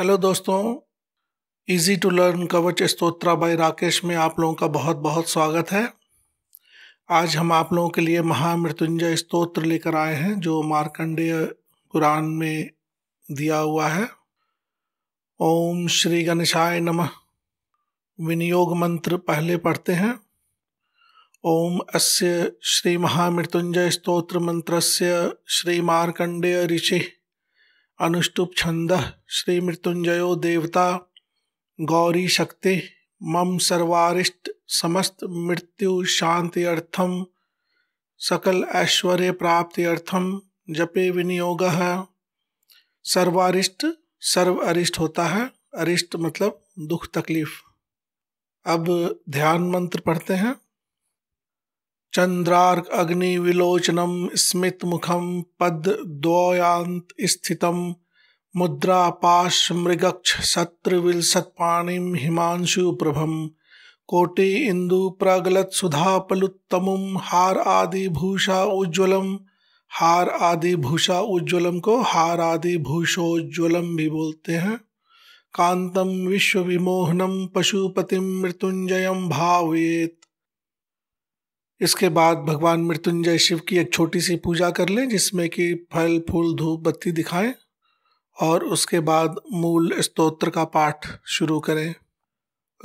hello दोस्तों easy to learn कवच स्त्रोत्रा bye Rakesh में आप लोगों का बहुत बहुत स्वागत है आज हम आप लोगों के लिए महामृत्युंजय स्त्रोत्र लेकर आए हैं जो मार्कंडेय पुराण में दिया हुआ है ओम श्री गणेशाय नमः विनियोग मंत्र पहले पढ़ते हैं ओम अस्य श्री महामृत्युंजय स्त्रोत्र मंत्रस्य श्री मार्कंडेय ऋषि अनुष्टुप छंद श्री मृत्युंजयो देवता गौरी शक्ति मम सर्वारिष्ट समस्त मृत्यु शांति अर्थम सकल ऐश्वर्य प्राप्ति अर्थम जपे विनियोग सर्वारिष्ट सर्व अरिष्ट होता है अरिष्ट मतलब दुख तकलीफ अब ध्यान मंत्र पढ़ते हैं अग्नि विलोचनम मुद्रा पाश मृगक्ष सत्र विलसत मुद्रापाशमृगक्ष हिमांशु प्रभम कोटि इन्दुप्रगलत्सुधापलुत्तमुं हार आदिभूषा उज्ज्वलम हार आदिभूषा उज्ज्वलम को हार आदिभूषोज्ज्वलम भी बोलते हैं कांतम विश्वविमोहनम पशुपतिम मृत्युंजयम भावेत इसके बाद भगवान मृत्युंजय शिव की एक छोटी सी पूजा कर लें जिसमें कि फल फूल धूप बत्ती दिखाएं और उसके बाद मूल स्तोत्र का पाठ शुरू करें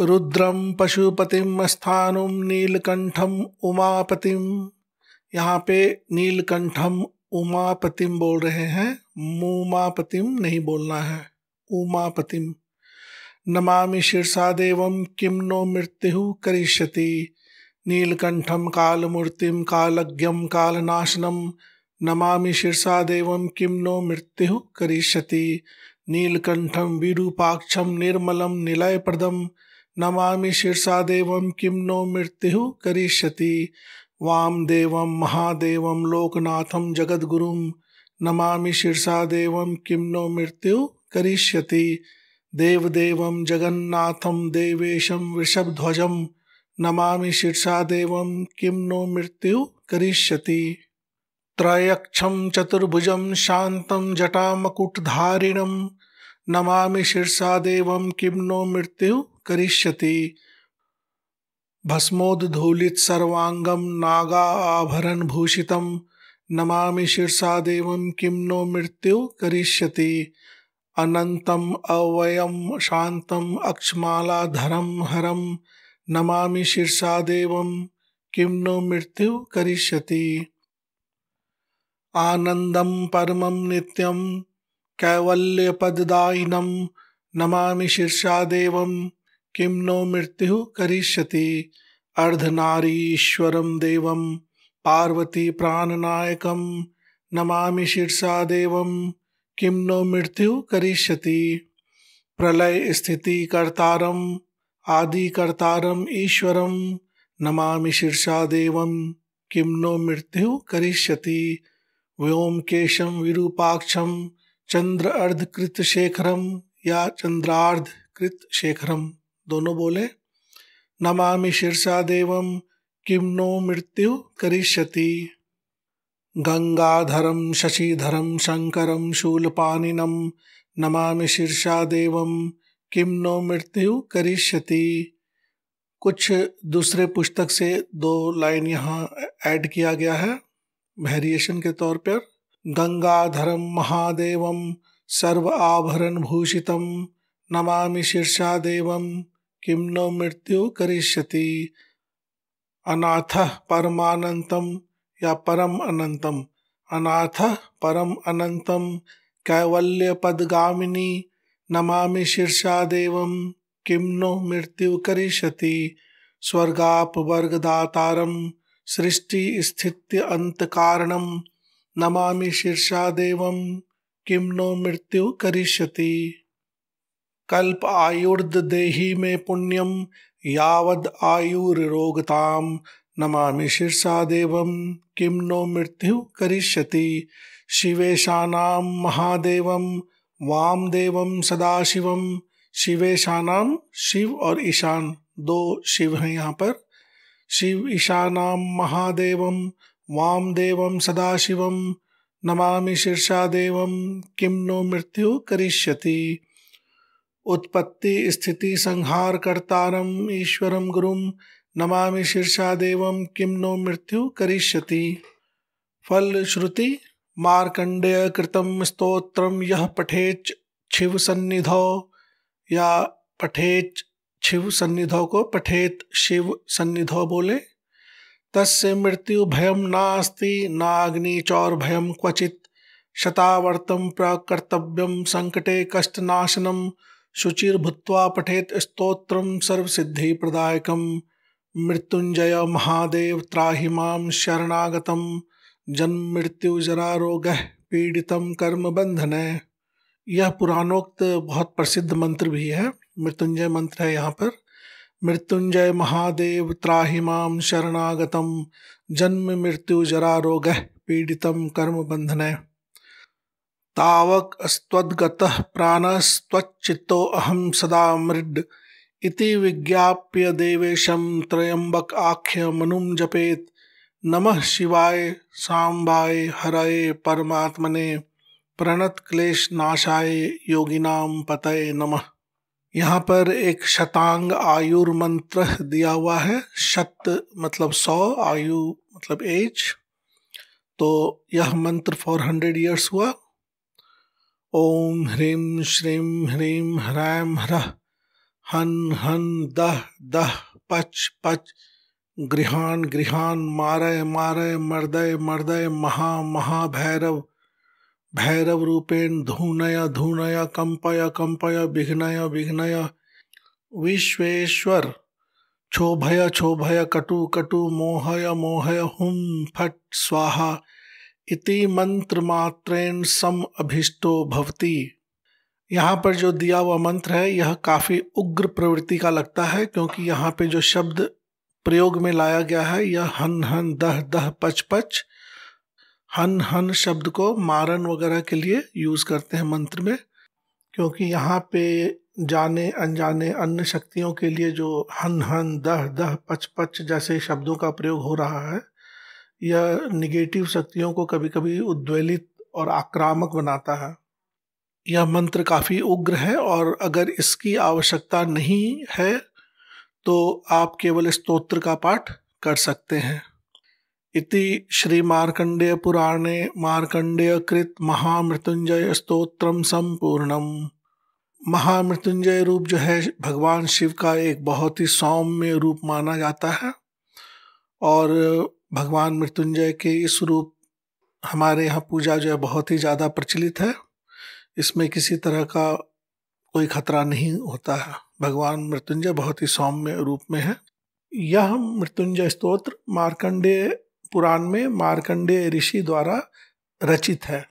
रुद्रम पशुपतिम स्थानुम नीलकंठम उमापतिम यहाँ पे नीलकंठम उमापतिम बोल रहे हैं मुमापतिम नहीं बोलना है उमापतिम नमामि शीर्षा देव किम नो मृत्यु करिष्यति नीलकंठम कालमूर्ति कालज्ञम कालनाशनम नमा शीर्षा देवम किम नो मृत्यु करिष्यति नीलकंठम विरूपाक्षम निर्मलम निलयप्रदम नमा शीर्षा देवम किम नो मृत्यु देव महादेव लोकनाथम लोकनाथं नमा शीर्षा शीर्षादेवं किं नो मृत्यु करिष्यति देवदेव जगन्नाथम देवेशम वृषभध्वजं नमामि देव किम नो मृत्यु करिष्यति त्रयक्षं चतुर्भुजं जटा जटामकुटधारिणं नमामि देव किम नो मृत्यु करिष्यति भस्मोद्धूलित सर्वांगं नागा आभरण भूषितं शीर्षा देव किम नो मृत्यु करिष्यति अनन्तम् अवयं शान्तम् अक्षमालाधरं नमामि शीर्षादेवं किं नो मृत्यु करिष्यति आनन्दं परमं नित्यं कैवल्यपददायिनं नमामि शीर्षादेवं किं नो मृत्यु करिष्यति अर्धनारीश्वरं देवं पार्वतीप्राणनायकं नमामि शीर्षादेवं किं नो मृत्यु करिष्यति प्रलय स्थिति कर्तारम आदिकर्तारम ईश्वरम शीर्षा देव किम नो मृत्यु करिष्यति व्योम केशम विरूपाक्षम चंद्र अर्ध कृत शेखरम या चंद्रार्ध कृत शेखरम दोनों बोले शीर्षा देव किम नो मृत्यु करिष्यति गंगाधरम शशिधरम शंकरम नमा शीर्षा शीर्षादेवम किम नो मृत्यु करिष्यति कुछ दूसरे पुस्तक से दो लाइन यहाँ ऐड किया गया है वेरिएशन के तौर पर गंगाधरम महादेवम सर्व आभरण भूषितम नमामि शीर्षादेवम किम नो मृत्यु करिष्यति अनाथ परमानंतम या परम अनंतम अनाथ परम अनंतम कैवल्य पदगामिनी नमामि शीर्षादेवं किं नो मृत्युकरिष्यति स्वर्गापवर्गदातारं सृष्टिस्थित्यन्तकारणं नमामि शीर्षादेवं किं नो करिष्यति कल्प आयुर्द मे पुण्यम यावद आयुर्रोगताम नमामि शीर्षादेवं किं नो मृत्यु करिष्यति शिवेशानां महादेवं वामदेवम सदाशिवम शिवेशानाम शिव और ईशान दो शिव हैं यहाँ पर शिव ईशानाम महादेवम वामदेवम सदाशिवम नमामि शीर्षादेवम किम नो मृत्यु करिष्यति उत्पत्ति स्थिति संहार कर्तारम ईश्वरम गुरुम नमामि शीर्षादेवम किम नो मृत्यु करिष्यति फल श्रुति मार्कंडेय कृतम स्त्रोत्र यह पठेच छिव सन्निधौ या पठेच शिव सन्निधौ को पठेत शिव सन्निधौ बोले तस् मृत्यु भयम नास्ति नाग्नि चौर भयम क्वचित शतावर्तम प्रकर्तव्यम संकटे कष्टनाशनम शुचिर्भूत्वा पठेत स्त्रोत्र सर्वसिद्धि प्रदायकम मृत्युंजय महादेव त्राहि माम शरणागत जन्म मृत्यु जरा रोग पीड़ितम कर्म बंधन यह पुराणोक्त बहुत प्रसिद्ध मंत्र भी है मृत्युंजय मंत्र है यहाँ पर मृत्युंजय महादेव त्राहिमाम शरणागतम जन्म मृत्यु जरा रोग पीड़ितम कर्म बंधन तावक स्वगत प्राणस्वच्चितो अहम सदा मृड इति विज्ञाप्य देवेशम त्रयंबक आख्य मनुम जपेत नमः शिवाय सांबाय हरये परमात्मने प्रणत क्लेश नाशाय योगिनाम पतये नमः यहाँ पर एक शतांग आयुर्मंत्र दिया हुआ है शत मतलब सौ आयु मतलब एज तो यह मंत्र फोर हंड्रेड ईयर्स हुआ ओम ह्रीम श्रीम ह्रीम ह्रैम ह्र हन हन दह दह पच पच गृहान गृहान मारय मारय मर्दय मर्दय महा महाभैरव भैरव रूपेण धूनय धूनय कंपय कंपय विघ्नय विघ्नय विश्वेश्वर क्षोभय क्षोभय कटु कटु मोहय मोहय हुम फट स्वाहा इति मंत्र मात्रेण सम अभिष्टो भवती यहाँ पर जो दिया हुआ मंत्र है यह काफ़ी उग्र प्रवृत्ति का लगता है क्योंकि यहाँ पे जो शब्द प्रयोग में लाया गया है यह हन हन दह दह पच पच हन हन शब्द को मारन वगैरह के लिए यूज़ करते हैं मंत्र में क्योंकि यहाँ पे जाने अनजाने अन्य शक्तियों के लिए जो हन हन दह दह पच पच जैसे शब्दों का प्रयोग हो रहा है यह निगेटिव शक्तियों को कभी कभी उद्वेलित और आक्रामक बनाता है यह मंत्र काफ़ी उग्र है और अगर इसकी आवश्यकता नहीं है तो आप केवल स्तोत्र का पाठ कर सकते हैं इति श्री मार्कंडेय पुराणे मार्कंडेय कृत महामृत्युंजय स्तोत्रम संपूर्णम महामृत्युंजय रूप जो है भगवान शिव का एक बहुत ही सौम्य रूप माना जाता है और भगवान मृत्युंजय के इस रूप हमारे यहाँ पूजा जो है बहुत ही ज़्यादा प्रचलित है इसमें किसी तरह का कोई खतरा नहीं होता है भगवान मृत्युंजय बहुत ही सौम्य रूप में है यह मृत्युंजय स्तोत्र मार्कंडेय पुराण में मार्कंडेय ऋषि द्वारा रचित है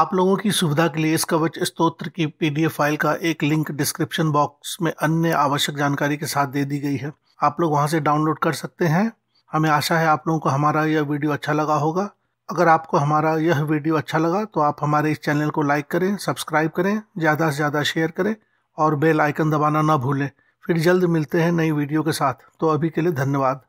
आप लोगों की सुविधा के लिए इस कवच स्तोत्र की पीडीएफ फाइल का एक लिंक डिस्क्रिप्शन बॉक्स में अन्य आवश्यक जानकारी के साथ दे दी गई है आप लोग वहां से डाउनलोड कर सकते हैं हमें आशा है आप लोगों को हमारा यह वीडियो अच्छा लगा होगा अगर आपको हमारा यह वीडियो अच्छा लगा तो आप हमारे इस चैनल को लाइक करें सब्सक्राइब करें ज़्यादा से ज़्यादा शेयर करें और बेल आइकन दबाना ना भूलें फिर जल्द मिलते हैं नई वीडियो के साथ तो अभी के लिए धन्यवाद